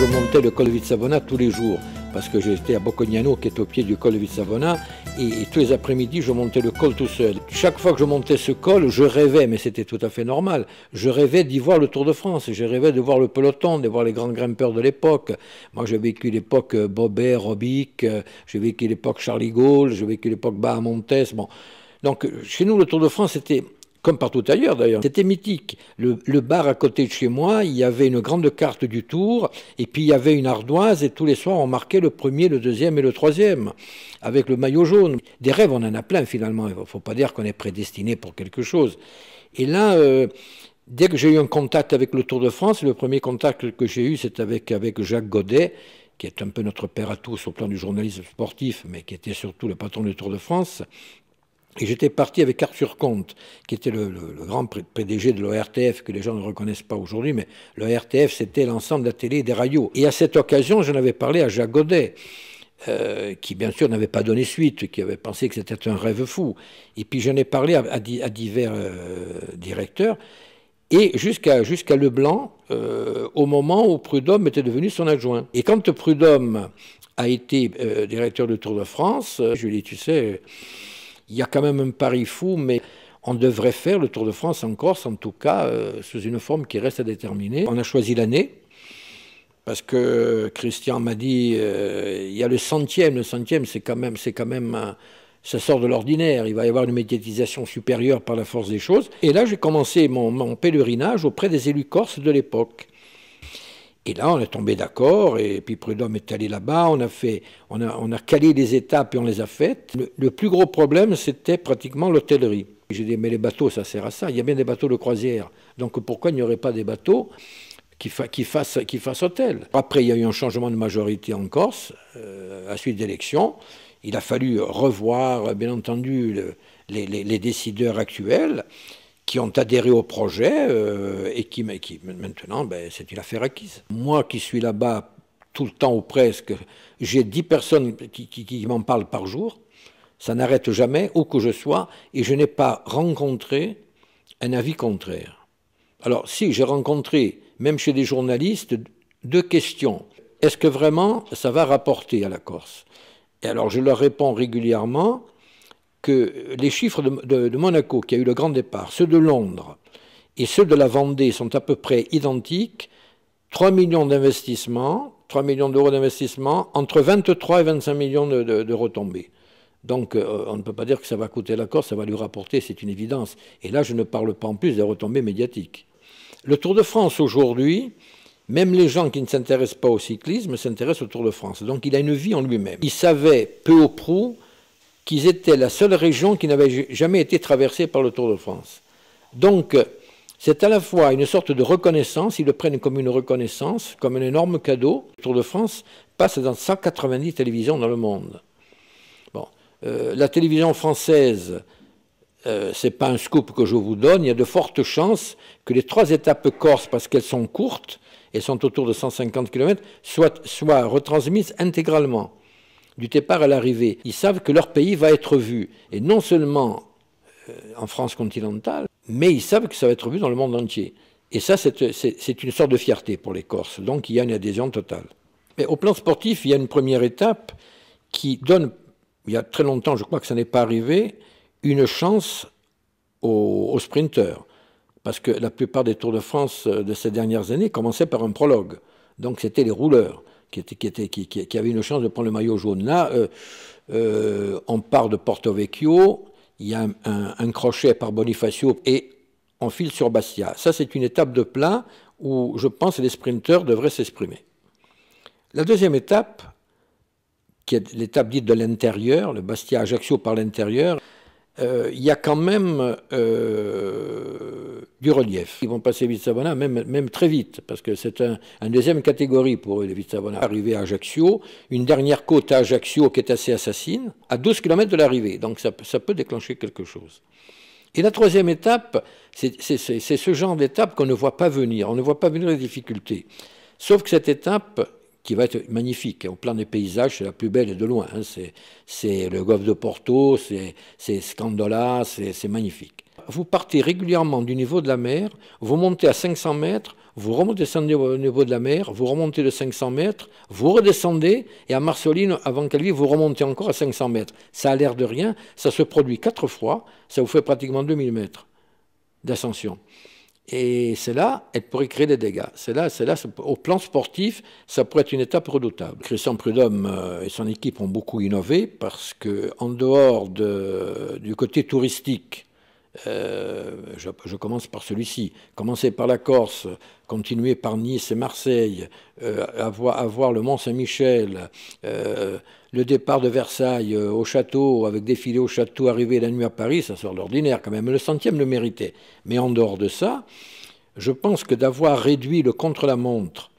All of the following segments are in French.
Je montais le col de Savona tous les jours parce que j'étais à Bocognano qui est au pied du col Savona et, et, tous les après-midi je montais le col tout seul. Chaque fois que je montais ce col, je rêvais, mais c'était tout à fait normal, je rêvais d'y voir le Tour de France, je rêvais de voir le peloton, de voir les grands grimpeurs de l'époque. Moi j'ai vécu l'époque euh, Bobet, Robic, euh, j'ai vécu l'époque Charlie Gaulle, j'ai vécu l'époque Bahamontès. Bon. Donc chez nous le Tour de France était comme partout ailleurs d'ailleurs. C'était mythique. Le, bar à côté de chez moi, il y avait une grande carte du Tour, et puis il y avait une ardoise, et tous les soirs on marquait le premier, le deuxième et le troisième, avec le maillot jaune. Des rêves, on en a plein finalement. Il ne faut pas dire qu'on est prédestiné pour quelque chose. Et là, euh, dès que j'ai eu un contact avec le Tour de France, le premier contact que j'ai eu, c'est avec, avec Jacques Godet, qui est un peu notre père à tous au plan du journalisme sportif, mais qui était surtout le patron du Tour de France, et j'étais parti avec Arthur Comte, qui était le, grand PDG de l'ORTF, que les gens ne reconnaissent pas aujourd'hui, mais l'ORTF, c'était l'ensemble de la télé et des radios. Et à cette occasion, j'en avais parlé à Jacques Godet, euh, qui bien sûr n'avait pas donné suite, qui avait pensé que c'était un rêve fou. Et puis j'en ai parlé à, divers euh, directeurs, et jusqu'à Leblanc, euh, au moment où Prudhomme était devenu son adjoint. Et quand Prudhomme a été directeur de Tour de France, je lui ai dit, tu sais... Il y a quand même un pari fou, mais on devrait faire le Tour de France en Corse, en tout cas, euh, sous une forme qui reste à déterminer. On a choisi l'année, parce que Christian m'a dit, euh, il y a le centième, le centième, c'est quand même, c'est quand même, ça sort de l'ordinaire, il va y avoir une médiatisation supérieure par la force des choses. Et là, j'ai commencé mon, mon pèlerinage auprès des élus corses de l'époque. Et là, on est tombé d'accord, et puis Prud'homme est allé là-bas, on a fait, on a, calé les étapes et on les a faites. Le, plus gros problème, c'était pratiquement l'hôtellerie. J'ai dit, mais les bateaux, ça sert à ça. Il y a bien des bateaux de croisière. Donc pourquoi il n'y aurait pas des bateaux qui, fassent, hôtel Après, il y a eu un changement de majorité en Corse, euh, à suite d'élections. Il a fallu revoir, bien entendu, les décideurs actuels qui ont adhéré au projet euh, et qui, maintenant, ben, c'est une affaire acquise. Moi qui suis là-bas tout le temps ou presque, j'ai 10 personnes qui, qui m'en parlent par jour, ça n'arrête jamais, où que je sois, et je n'ai pas rencontré un avis contraire. Alors si j'ai rencontré, même chez des journalistes, deux questions. Est-ce que vraiment ça va rapporter à la Corse Et alors je leur réponds régulièrement, que les chiffres de, Monaco, qui a eu le grand départ, ceux de Londres et ceux de la Vendée sont à peu près identiques. 3 millions d'investissements, 3 millions d'euros d'investissement, entre 23 et 25 millions de, retombées. Donc euh, on ne peut pas dire que ça va coûter la Corse, ça va lui rapporter, c'est une évidence. Et là, je ne parle pas en plus des retombées médiatiques. Le Tour de France aujourd'hui, même les gens qui ne s'intéressent pas au cyclisme s'intéressent au Tour de France. Donc il a une vie en lui-même. Il savait peu ou prou qu'ils étaient la seule région qui n'avait jamais été traversée par le Tour de France. Donc, euh, c'est à la fois une sorte de reconnaissance, ils le prennent comme une reconnaissance, comme un énorme cadeau. Le Tour de France passe dans 190 télévisions dans le monde. Euh, la télévision française, ce euh, c'est pas un scoop que je vous donne, il y a de fortes chances que les trois étapes corses, parce qu'elles sont courtes et sont autour de 150 km, soient, soient retransmises intégralement du départ à l'arrivée. Ils savent que leur pays va être vu, et non seulement euh, en France continentale, mais ils savent que ça va être vu dans le monde entier. Et ça, c'est une sorte de fierté pour les Corses. Donc il y a une adhésion totale. Mais au plan sportif, il y a une première étape qui donne, il y a très longtemps, je crois que ça n'est pas arrivé, une chance aux, aux sprinteurs. Parce que la plupart des Tours de France euh, de ces dernières années commençaient par un prologue. Donc c'était les rouleurs qui, avait une chance de prendre le maillot jaune. Là, euh, euh, on part de Porto Vecchio, il y a un, crochet par Bonifacio et on file sur Bastia. Ça, c'est une étape de plat où je pense les sprinteurs devraient s'exprimer. La deuxième étape, qui est l'étape dite de l'intérieur, le Bastia-Ajaccio par l'intérieur, euh, il y a quand même du relief. Ils vont passer Savona, même, même très vite, parce que c'est un, deuxième catégorie pour eux, les Savona. Arrivé à Ajaccio, une dernière côte à Ajaccio qui est assez assassine, à 12 km de l'arrivée, donc ça, peut déclencher quelque chose. Et la troisième étape, c'est ce genre d'étape qu'on ne voit pas venir, on ne voit pas venir les difficultés. Sauf que cette étape, qui va être magnifique. Hein, au plan des paysages, c'est la plus belle de loin. Hein. C'est le golfe de Porto, c'est Scandola, c'est magnifique. Vous partez régulièrement du niveau de la mer, vous montez à 500 mètres, vous redescendez au niveau de la mer, vous remontez de 500 mètres, vous redescendez, et à Marceline, avant qu'elle vive, vous remontez encore à 500 mètres. Ça a l'air de rien, ça se produit quatre fois, ça vous fait pratiquement 2000 mètres d'ascension. Et c'est là, elle pourrait créer des dégâts. C'est là, au plan sportif, ça pourrait être une étape redoutable. Christian Prudhomme euh, et son équipe ont beaucoup innové parce que, en dehors du côté touristique, euh, je, commence par celui-ci. Commencer par la Corse, continuer par Nice et Marseille, euh, avoir, le Mont-Saint-Michel, euh, le départ de Versailles au château, avec défilé au château, arriver la nuit à Paris, ça sort de l'ordinaire quand même. Le centième le méritait. Mais en dehors de ça, je pense que d'avoir réduit le contre-la-montre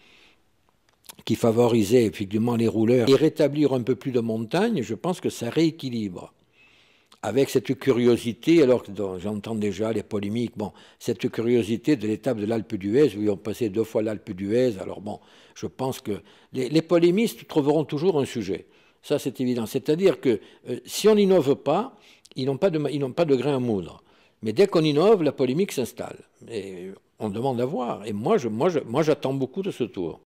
qui favorisait effectivement les rouleurs et rétablir un peu plus de montagne, je pense que ça rééquilibre avec cette curiosité, alors que j'entends déjà les polémiques, bon, cette curiosité de l'étape de l'Alpe d'Huez, où ils ont passé deux fois l'Alpe d'Huez, alors bon, je pense que les, polémistes trouveront toujours un sujet. Ça, c'est évident. C'est-à-dire que euh, si on n'innove pas, ils n'ont pas, de, grain à moudre. Mais dès qu'on innove, la polémique s'installe. Et on demande à voir. Et moi, moi, moi, j'attends beaucoup de ce tour.